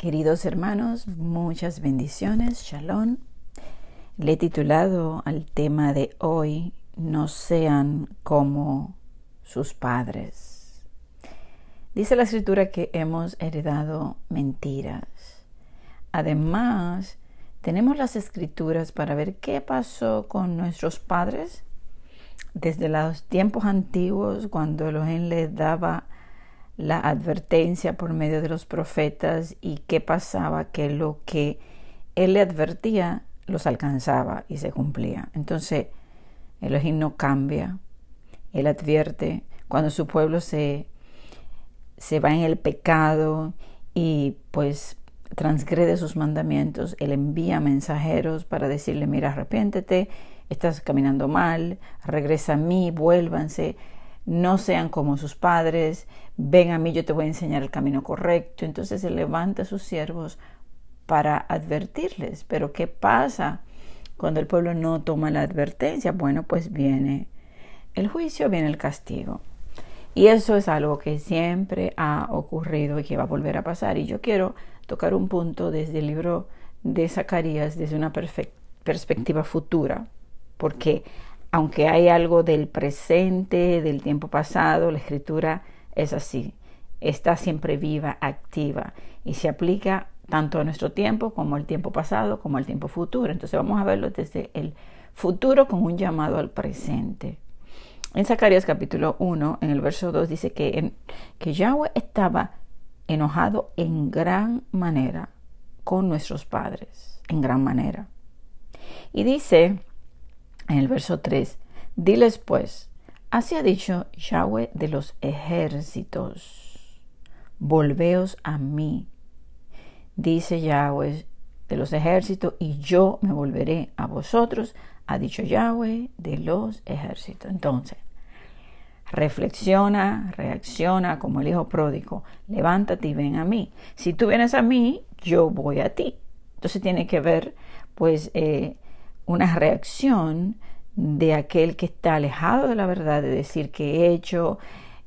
Queridos hermanos, muchas bendiciones. Shalom. Le he titulado al tema de hoy, No sean como sus padres. Dice la escritura que hemos heredado mentiras. Además, tenemos las escrituras para ver qué pasó con nuestros padres desde los tiempos antiguos, cuando Elohim les daba la advertencia por medio de los profetas y qué pasaba, que lo que él le advertía los alcanzaba y se cumplía. Entonces, el no cambia, él advierte cuando su pueblo se, se va en el pecado y pues transgrede sus mandamientos, él envía mensajeros para decirle, mira, arrepiéntete, estás caminando mal, regresa a mí, vuélvanse, no sean como sus padres, ven a mí, yo te voy a enseñar el camino correcto. Entonces se levanta a sus siervos para advertirles. Pero ¿qué pasa cuando el pueblo no toma la advertencia? Bueno, pues viene el juicio, viene el castigo. Y eso es algo que siempre ha ocurrido y que va a volver a pasar. Y yo quiero tocar un punto desde el libro de Zacarías, desde una perspectiva futura, porque aunque hay algo del presente, del tiempo pasado, la escritura es así, está siempre viva, activa y se aplica tanto a nuestro tiempo como al tiempo pasado, como al tiempo futuro. Entonces vamos a verlo desde el futuro con un llamado al presente. En Zacarías capítulo 1, en el verso 2 dice que, en, que Yahweh estaba enojado en gran manera con nuestros padres, en gran manera. Y dice en el verso 3, diles pues, así ha dicho Yahweh de los ejércitos, volveos a mí, dice Yahweh de los ejércitos, y yo me volveré a vosotros, ha dicho Yahweh de los ejércitos. Entonces, reflexiona, reacciona como el hijo pródigo, levántate y ven a mí. Si tú vienes a mí, yo voy a ti. Entonces tiene que ver, pues, eh, una reacción de aquel que está alejado de la verdad, de decir que he hecho,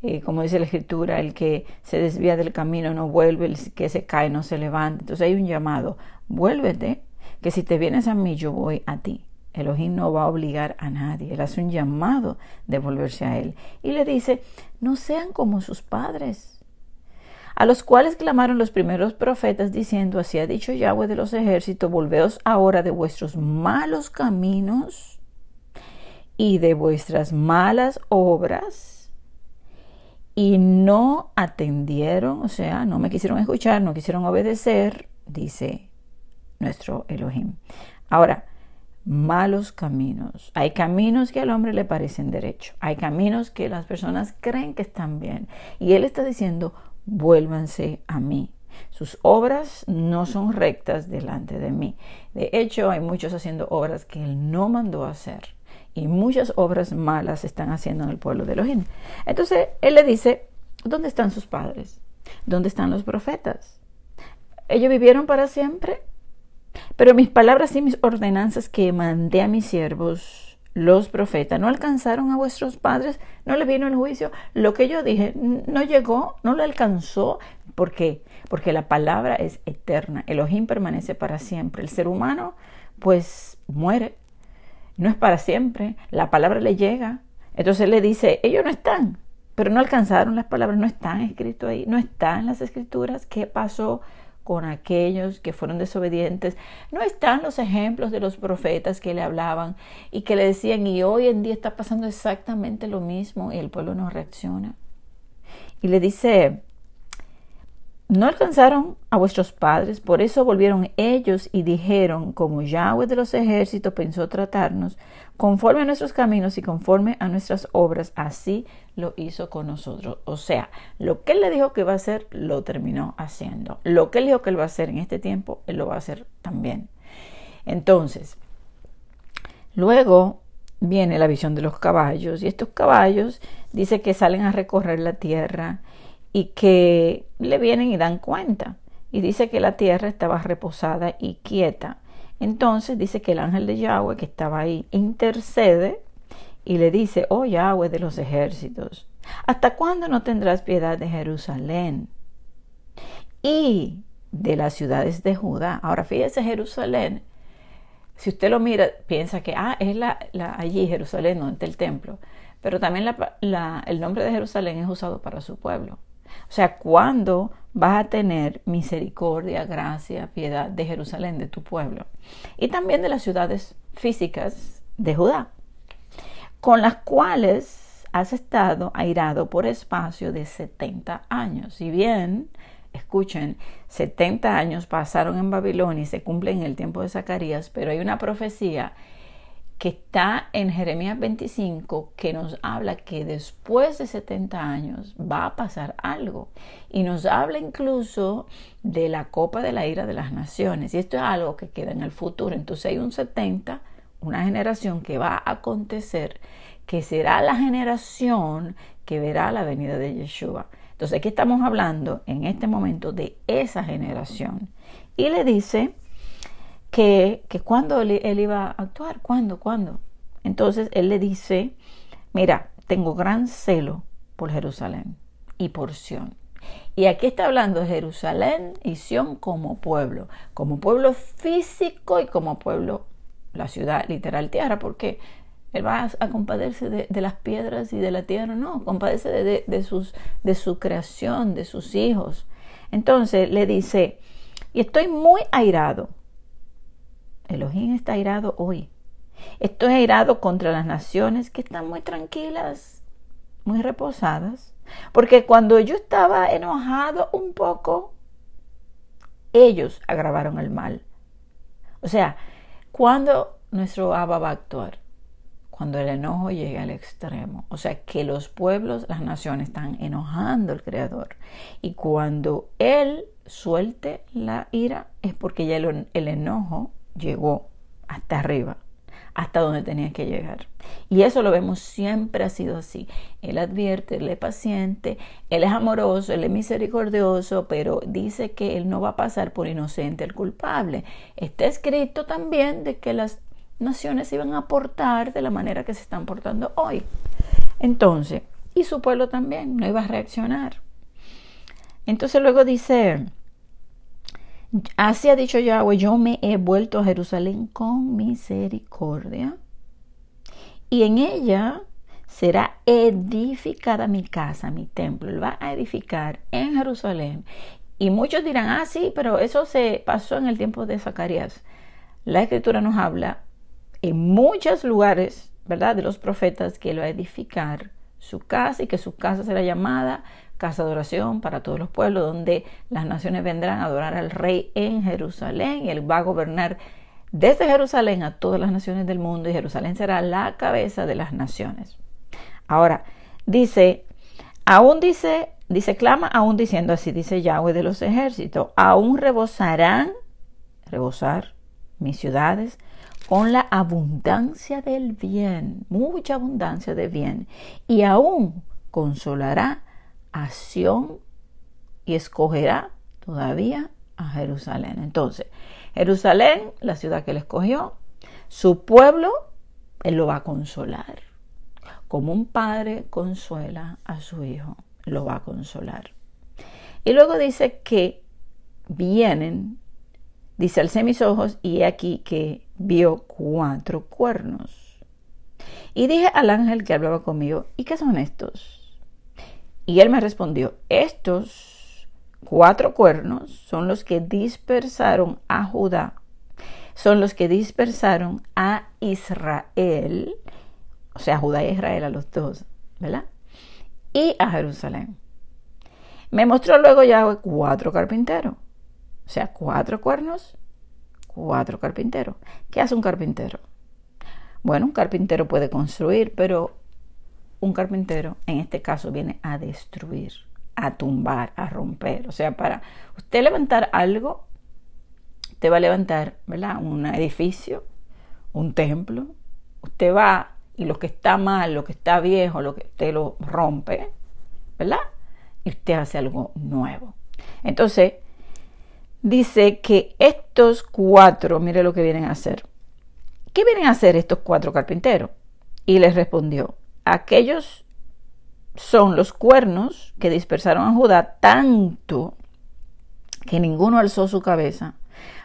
eh, como dice la escritura, el que se desvía del camino no vuelve, el que se cae no se levanta. Entonces hay un llamado, vuélvete, que si te vienes a mí yo voy a ti. Elohim no va a obligar a nadie, él hace un llamado de volverse a él. Y le dice, no sean como sus padres, a los cuales clamaron los primeros profetas diciendo, así ha dicho Yahweh de los ejércitos, volveos ahora de vuestros malos caminos y de vuestras malas obras, y no atendieron, o sea, no me quisieron escuchar, no quisieron obedecer, dice nuestro Elohim. Ahora, malos caminos. Hay caminos que al hombre le parecen derecho. Hay caminos que las personas creen que están bien. Y él está diciendo vuélvanse a mí. Sus obras no son rectas delante de mí. De hecho, hay muchos haciendo obras que él no mandó hacer. Y muchas obras malas están haciendo en el pueblo de Elohim. Entonces, él le dice, ¿dónde están sus padres? ¿Dónde están los profetas? Ellos vivieron para siempre. Pero mis palabras y mis ordenanzas que mandé a mis siervos los profetas. No alcanzaron a vuestros padres, no les vino el juicio. Lo que yo dije no llegó, no le alcanzó. ¿Por qué? Porque la palabra es eterna. Elohim permanece para siempre. El ser humano, pues, muere. No es para siempre. La palabra le llega. Entonces le dice, ellos no están, pero no alcanzaron las palabras, no están escritos ahí, no están las escrituras. ¿Qué pasó? con aquellos que fueron desobedientes. No están los ejemplos de los profetas que le hablaban y que le decían, y hoy en día está pasando exactamente lo mismo y el pueblo no reacciona. Y le dice no alcanzaron a vuestros padres, por eso volvieron ellos y dijeron, como Yahweh de los ejércitos pensó tratarnos, conforme a nuestros caminos y conforme a nuestras obras, así lo hizo con nosotros. O sea, lo que él le dijo que iba a hacer, lo terminó haciendo. Lo que él dijo que él va a hacer en este tiempo, él lo va a hacer también. Entonces, luego viene la visión de los caballos y estos caballos dice que salen a recorrer la tierra y que le vienen y dan cuenta. Y dice que la tierra estaba reposada y quieta. Entonces dice que el ángel de Yahweh que estaba ahí intercede y le dice, oh Yahweh de los ejércitos, ¿hasta cuándo no tendrás piedad de Jerusalén? Y de las ciudades de Judá. Ahora fíjese Jerusalén. Si usted lo mira, piensa que, ah, es la, allí Jerusalén, no, está el templo. Pero también el nombre de Jerusalén es usado para su pueblo. O sea, ¿cuándo vas a tener misericordia, gracia, piedad de Jerusalén, de tu pueblo? Y también de las ciudades físicas de Judá, con las cuales has estado airado por espacio de 70 años. Si bien, escuchen, 70 años pasaron en Babilonia y se cumplen en el tiempo de Zacarías, pero hay una profecía que está en Jeremías 25, que nos habla que después de 70 años va a pasar algo. Y nos habla incluso de la copa de la ira de las naciones. Y esto es algo que queda en el futuro. Entonces hay un 70, una generación que va a acontecer, que será la generación que verá la venida de Yeshua. Entonces aquí estamos hablando en este momento de esa generación. Y le dice que, cuando él, iba a actuar, cuándo, cuándo. Entonces él le dice, mira, tengo gran celo por Jerusalén y por Sión. Y aquí está hablando de Jerusalén y Sión como pueblo, como pueblo físico y como pueblo, la ciudad literal tierra, porque él va a compadecerse de, las piedras y de la tierra, no, compadece de, sus, de su creación, de sus hijos. Entonces le dice, y estoy muy airado Elohim está airado hoy. Estoy airado contra las naciones que están muy tranquilas, muy reposadas. Porque cuando yo estaba enojado un poco, ellos agravaron el mal. O sea, cuando nuestro Abba va a actuar, cuando el enojo llega al extremo. O sea, que los pueblos, las naciones están enojando al Creador. Y cuando Él suelte la ira, es porque ya el enojo llegó hasta arriba, hasta donde tenía que llegar. Y eso lo vemos siempre ha sido así. Él advierte, él es paciente, él es amoroso, él es misericordioso, pero dice que él no va a pasar por inocente el culpable. Está escrito también de que las naciones se iban a portar de la manera que se están portando hoy. Entonces, y su pueblo también no iba a reaccionar. Entonces luego dice Así ha dicho Yahweh, yo me he vuelto a Jerusalén con misericordia y en ella será edificada mi casa, mi templo. Él va a edificar en Jerusalén. Y muchos dirán, ah, sí, pero eso se pasó en el tiempo de Zacarías. La escritura nos habla en muchos lugares, ¿verdad?, de los profetas que él va a edificar su casa y que su casa será llamada casa de adoración para todos los pueblos, donde las naciones vendrán a adorar al rey en Jerusalén y él va a gobernar desde Jerusalén a todas las naciones del mundo y Jerusalén será la cabeza de las naciones. Ahora, dice, aún dice, dice, clama aún diciendo así, dice Yahweh de los ejércitos, aún rebosarán, rebosar mis ciudades con la abundancia del bien, mucha abundancia de bien, y aún consolará acción y escogerá todavía a Jerusalén. Entonces, Jerusalén, la ciudad que él escogió, su pueblo, él lo va a consolar. Como un padre consuela a su hijo, lo va a consolar. Y luego dice que vienen, dice, alcé mis ojos y he aquí que vio cuatro cuernos. Y dije al ángel que hablaba conmigo, ¿y qué son estos? Y él me respondió, estos cuatro cuernos son los que dispersaron a Judá, son los que dispersaron a Israel, o sea, Judá y Israel a los dos, ¿verdad? Y a Jerusalén. Me mostró luego ya cuatro carpinteros, o sea, cuatro cuernos, cuatro carpinteros. ¿Qué hace un carpintero? Bueno, un carpintero puede construir, pero un carpintero en este caso viene a destruir, a tumbar, a romper. O sea, para usted levantar algo, usted va a levantar, ¿verdad? Un edificio, un templo. Usted va y lo que está mal, lo que está viejo, lo que usted lo rompe, ¿verdad? Y usted hace algo nuevo. Entonces, dice que estos cuatro, mire lo que vienen a hacer. ¿Qué vienen a hacer estos cuatro carpinteros? Y les respondió, aquellos son los cuernos que dispersaron a Judá tanto que ninguno alzó su cabeza,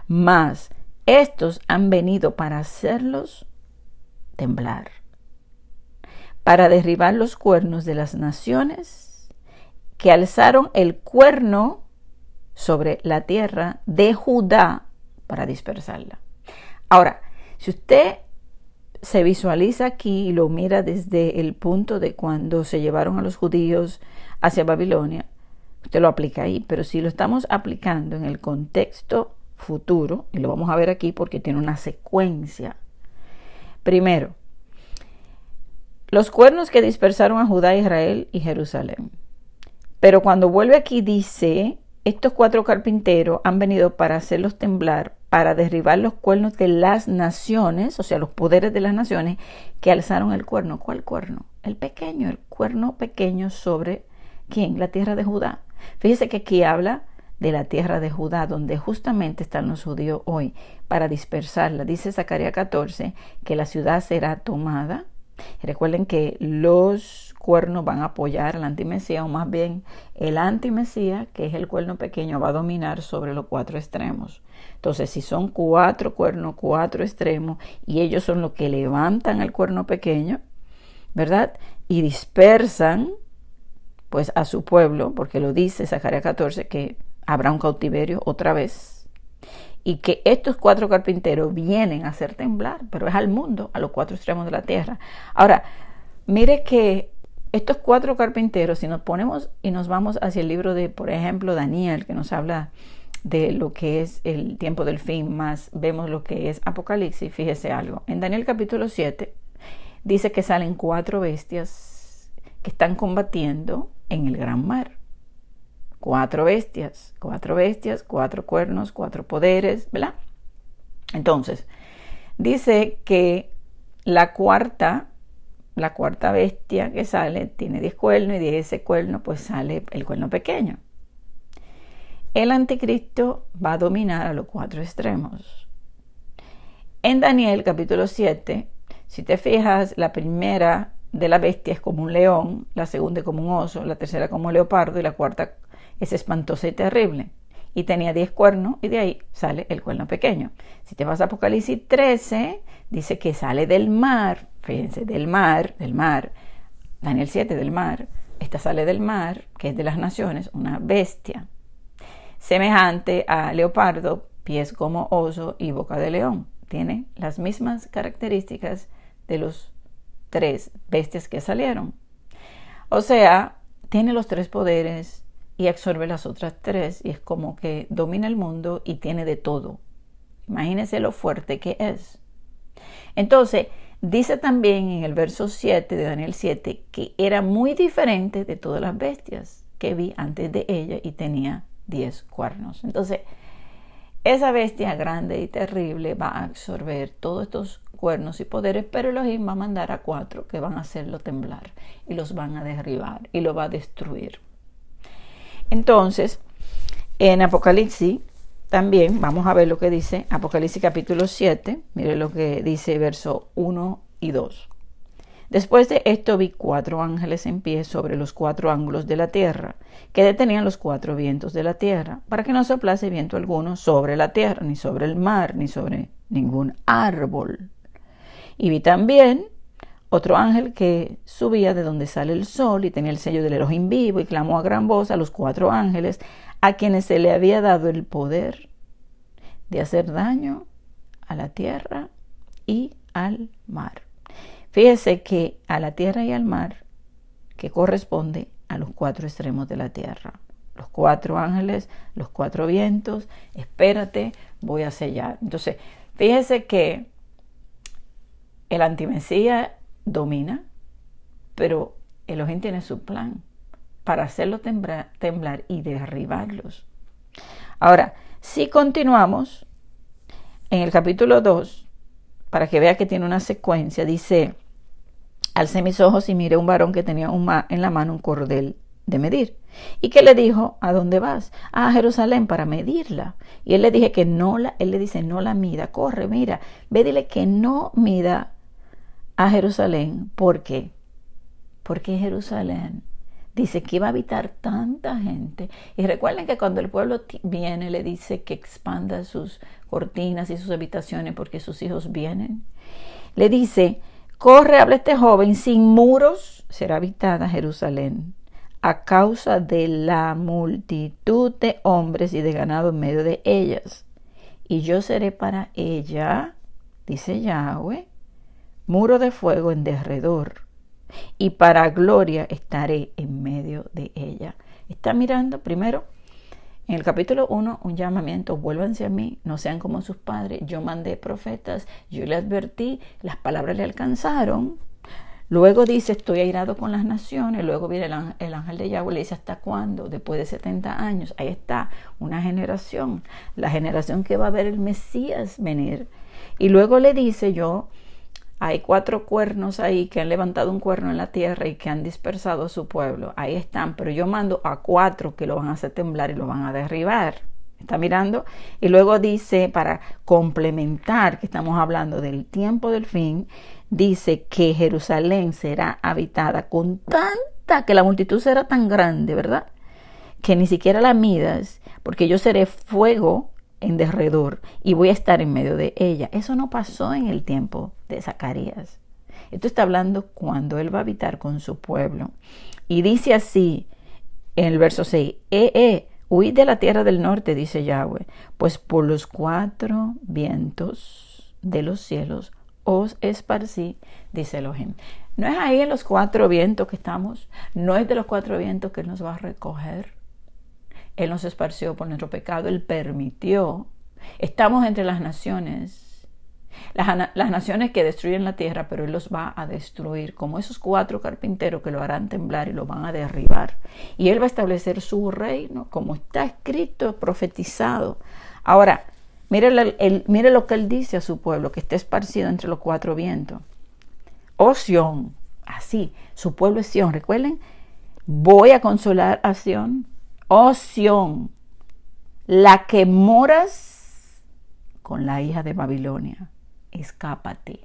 mas estos han venido para hacerlos temblar, para derribar los cuernos de las naciones que alzaron el cuerno sobre la tierra de Judá para dispersarla. Ahora, si usted se visualiza aquí y lo mira desde el punto de cuando se llevaron a los judíos hacia Babilonia, usted lo aplica ahí, pero si lo estamos aplicando en el contexto futuro, y lo vamos a ver aquí porque tiene una secuencia. Primero, los cuernos que dispersaron a Judá, Israel y Jerusalén. Pero cuando vuelve aquí dice, estos cuatro carpinteros han venido para hacerlos temblar para derribar los cuernos de las naciones, o sea, los poderes de las naciones, que alzaron el cuerno. ¿Cuál cuerno? El pequeño, el cuerno pequeño sobre quién? La tierra de Judá. Fíjese que aquí habla de la tierra de Judá, donde justamente están los judíos hoy, para dispersarla. Dice Zacarías 14 que la ciudad será tomada. Recuerden que los cuernos van a apoyar al antimesía, o más bien el antimesía, que es el cuerno pequeño, va a dominar sobre los cuatro extremos. Entonces, si son cuatro cuernos, cuatro extremos, y ellos son los que levantan el cuerno pequeño, ¿verdad? Y dispersan, pues, a su pueblo, porque lo dice Zacarías 14, que habrá un cautiverio otra vez, y que estos cuatro carpinteros vienen a hacer temblar, pero es al mundo, a los cuatro extremos de la tierra. Ahora, mire que estos cuatro carpinteros, si nos ponemos y nos vamos hacia el libro de, por ejemplo, Daniel, que nos habla de lo que es el tiempo del fin, más vemos lo que es Apocalipsis, fíjese algo. En Daniel capítulo 7 dice que salen cuatro bestias que están combatiendo en el gran mar. Cuatro bestias, cuatro bestias, cuatro cuernos, cuatro poderes, ¿verdad? Entonces, dice que la cuarta la cuarta bestia que sale tiene 10 cuernos y de ese cuerno pues sale el cuerno pequeño. El anticristo va a dominar a los cuatro extremos. En Daniel capítulo 7, si te fijas, la primera de la bestia es como un león, la segunda como un oso, la tercera como un leopardo y la cuarta es espantosa y terrible. Y tenía 10 cuernos y de ahí sale el cuerno pequeño. Si te vas a Apocalipsis 13, dice que sale del mar fíjense, del mar, del mar, Daniel 7 del mar, esta sale del mar, que es de las naciones, una bestia, semejante a leopardo, pies como oso y boca de león. Tiene las mismas características de los tres bestias que salieron. O sea, tiene los tres poderes y absorbe las otras tres y es como que domina el mundo y tiene de todo. Imagínense lo fuerte que es. Entonces, Dice también en el verso 7 de Daniel 7 que era muy diferente de todas las bestias que vi antes de ella y tenía 10 cuernos. Entonces, esa bestia grande y terrible va a absorber todos estos cuernos y poderes, pero Elohim va a mandar a cuatro que van a hacerlo temblar y los van a derribar y lo va a destruir. Entonces, en Apocalipsis también vamos a ver lo que dice Apocalipsis capítulo 7, mire lo que dice verso 1 y 2. Después de esto vi cuatro ángeles en pie sobre los cuatro ángulos de la tierra, que detenían los cuatro vientos de la tierra, para que no soplase viento alguno sobre la tierra, ni sobre el mar, ni sobre ningún árbol. Y vi también otro ángel que subía de donde sale el sol y tenía el sello del Elohim vivo y clamó a gran voz a los cuatro ángeles a quienes se le había dado el poder de hacer daño a la tierra y al mar. Fíjese que a la tierra y al mar, que corresponde a los cuatro extremos de la tierra. Los cuatro ángeles, los cuatro vientos, espérate, voy a sellar. Entonces, fíjese que el antimesía domina, pero el Elohim tiene su plan para hacerlos temblar, y derribarlos. Ahora, si continuamos en el capítulo 2, para que vea que tiene una secuencia, dice, alcé mis ojos y miré un varón que tenía un en la mano un cordel de medir. Y que le dijo, ¿a dónde vas? Ah, a Jerusalén para medirla. Y él le dije que no la, él le dice, no la mida, corre, mira, ve, dile que no mida a Jerusalén. ¿Por qué? Porque Jerusalén Dice que iba a habitar tanta gente. Y recuerden que cuando el pueblo viene, le dice que expanda sus cortinas y sus habitaciones porque sus hijos vienen. Le dice, corre, habla este joven, sin muros será habitada Jerusalén a causa de la multitud de hombres y de ganado en medio de ellas. Y yo seré para ella, dice Yahweh, muro de fuego en derredor y para gloria estaré en medio de ella. Está mirando primero en el capítulo 1 un llamamiento, vuélvanse a mí, no sean como sus padres, yo mandé profetas, yo le advertí, las palabras le alcanzaron. Luego dice, estoy airado con las naciones, luego viene el, ángel de Yahweh, le dice, ¿hasta cuándo? Después de 70 años, ahí está una generación, la generación que va a ver el Mesías venir. Y luego le dice, yo hay cuatro cuernos ahí que han levantado un cuerno en la tierra y que han dispersado a su pueblo. Ahí están, pero yo mando a cuatro que lo van a hacer temblar y lo van a derribar. ¿Está mirando? Y luego dice, para complementar que estamos hablando del tiempo del fin, dice que Jerusalén será habitada con tanta, que la multitud será tan grande, ¿verdad? Que ni siquiera la midas, porque yo seré fuego en derredor y voy a estar en medio de ella. Eso no pasó en el tiempo de Zacarías. Esto está hablando cuando él va a habitar con su pueblo. Y dice así en el verso 6, eh, eh, huid de la tierra del norte, dice Yahweh, pues por los cuatro vientos de los cielos os esparcí, dice Elohim. No es ahí en los cuatro vientos que estamos, no es de los cuatro vientos que él nos va a recoger él nos esparció por nuestro pecado, Él permitió. Estamos entre las naciones, las, naciones que destruyen la tierra, pero Él los va a destruir, como esos cuatro carpinteros que lo harán temblar y lo van a derribar. Y Él va a establecer su reino, como está escrito, profetizado. Ahora, mire, mire lo que Él dice a su pueblo, que está esparcido entre los cuatro vientos. Oh Sión, así, su pueblo es Sión, recuerden, voy a consolar a Sión oh Sión, la que moras con la hija de Babilonia, escápate.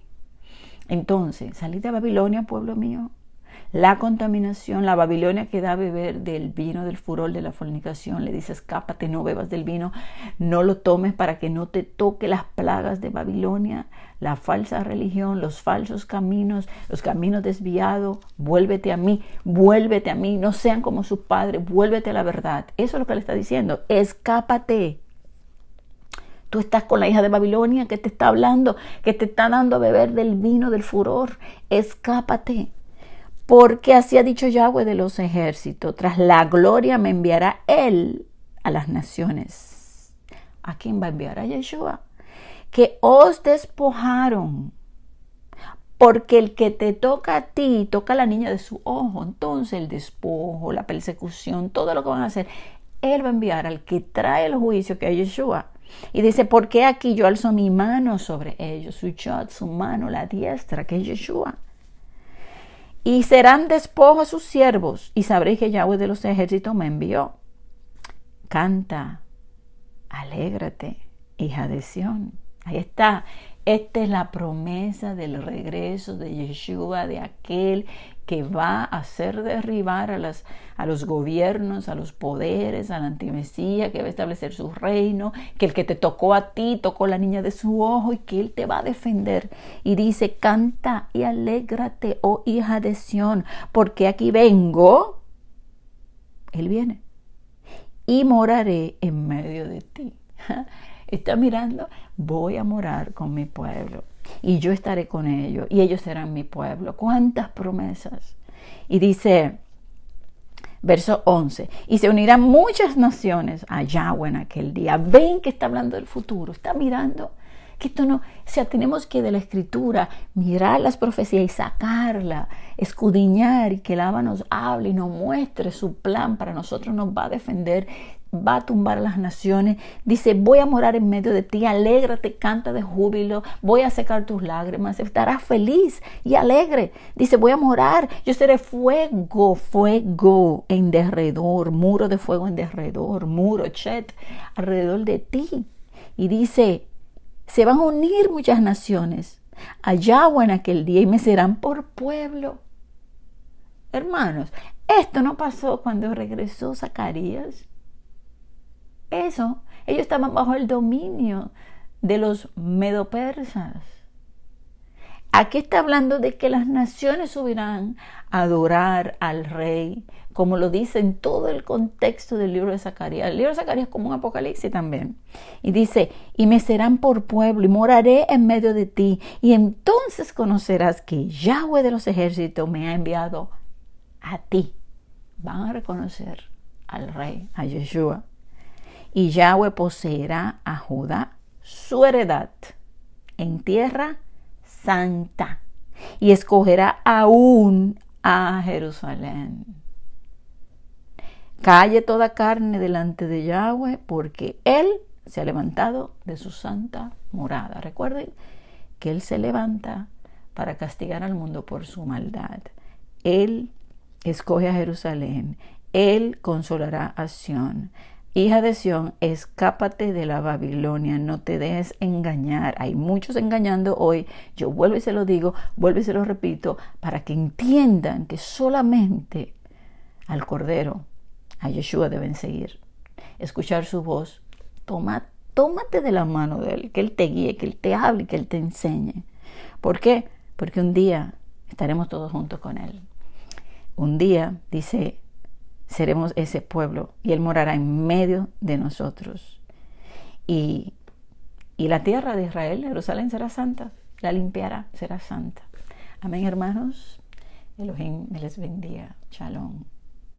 Entonces, salí de Babilonia, pueblo mío, la contaminación, la Babilonia que da a beber del vino, del furor, de la fornicación, le dice escápate, no bebas del vino, no lo tomes para que no te toque las plagas de Babilonia, la falsa religión, los falsos caminos, los caminos desviados, vuélvete a mí, vuélvete a mí, no sean como sus padres, vuélvete a la verdad. Eso es lo que le está diciendo, escápate. Tú estás con la hija de Babilonia que te está hablando, que te está dando a beber del vino, del furor, escápate. Porque así ha dicho Yahweh de los ejércitos, tras la gloria me enviará Él a las naciones. ¿A quién va a enviar? A Yeshua. Que os despojaron. Porque el que te toca a ti, toca a la niña de su ojo. Entonces el despojo, la persecución, todo lo que van a hacer, Él va a enviar al que trae el juicio, que es Yeshua. Y dice, ¿Por qué aquí yo alzo mi mano sobre ellos, su chat su mano, la diestra, que es Yeshua y serán despojos a sus siervos, y sabréis que Yahweh de los ejércitos me envió. Canta, alégrate, hija de Sión. Ahí está esta es la promesa del regreso de Yeshua, de aquel que va a hacer derribar a, las, a los gobiernos, a los poderes, a la antimesía, que va a establecer su reino, que el que te tocó a ti tocó la niña de su ojo y que él te va a defender. Y dice, canta y alégrate, oh hija de Sión, porque aquí vengo, él viene, y moraré en medio de ti. está mirando, voy a morar con mi pueblo y yo estaré con ellos y ellos serán mi pueblo. ¿Cuántas promesas? Y dice, verso 11, y se unirán muchas naciones allá Yahweh en aquel día. Ven que está hablando del futuro, está mirando que esto no, o sea, tenemos que de la escritura mirar las profecías y sacarla, escudriñar y que el haba nos hable y nos muestre su plan para nosotros, nos va a defender va a tumbar las naciones. Dice, voy a morar en medio de ti, alégrate, canta de júbilo, voy a secar tus lágrimas, estarás feliz y alegre. Dice, voy a morar, yo seré fuego, fuego en derredor, muro de fuego en derredor, muro, chet, alrededor de ti. Y dice, se van a unir muchas naciones allá o en aquel día y me serán por pueblo. Hermanos, esto no pasó cuando regresó Zacarías eso, ellos estaban bajo el dominio de los medopersas. Aquí está hablando de que las naciones subirán a adorar al rey, como lo dice en todo el contexto del libro de Zacarías. El libro de Zacarías es como un apocalipsis también. Y dice, y me serán por pueblo, y moraré en medio de ti, y entonces conocerás que Yahweh de los ejércitos me ha enviado a ti. Van a reconocer al rey, a Yeshua y Yahweh poseerá a Judá su heredad en tierra santa y escogerá aún a Jerusalén. Calle toda carne delante de Yahweh porque Él se ha levantado de su santa morada. Recuerden que Él se levanta para castigar al mundo por su maldad. Él escoge a Jerusalén. Él consolará a Sion. Hija de Sión, escápate de la Babilonia, no te dejes engañar. Hay muchos engañando hoy. Yo vuelvo y se lo digo, vuelvo y se lo repito, para que entiendan que solamente al Cordero, a Yeshua deben seguir. Escuchar su voz. Toma, tómate de la mano de Él, que Él te guíe, que Él te hable, que Él te enseñe. ¿Por qué? Porque un día estaremos todos juntos con Él. Un día, dice seremos ese pueblo y Él morará en medio de nosotros. Y, y la tierra de Israel, Jerusalén, será santa, la limpiará, será santa. Amén, hermanos. Elohim les bendiga. Shalom.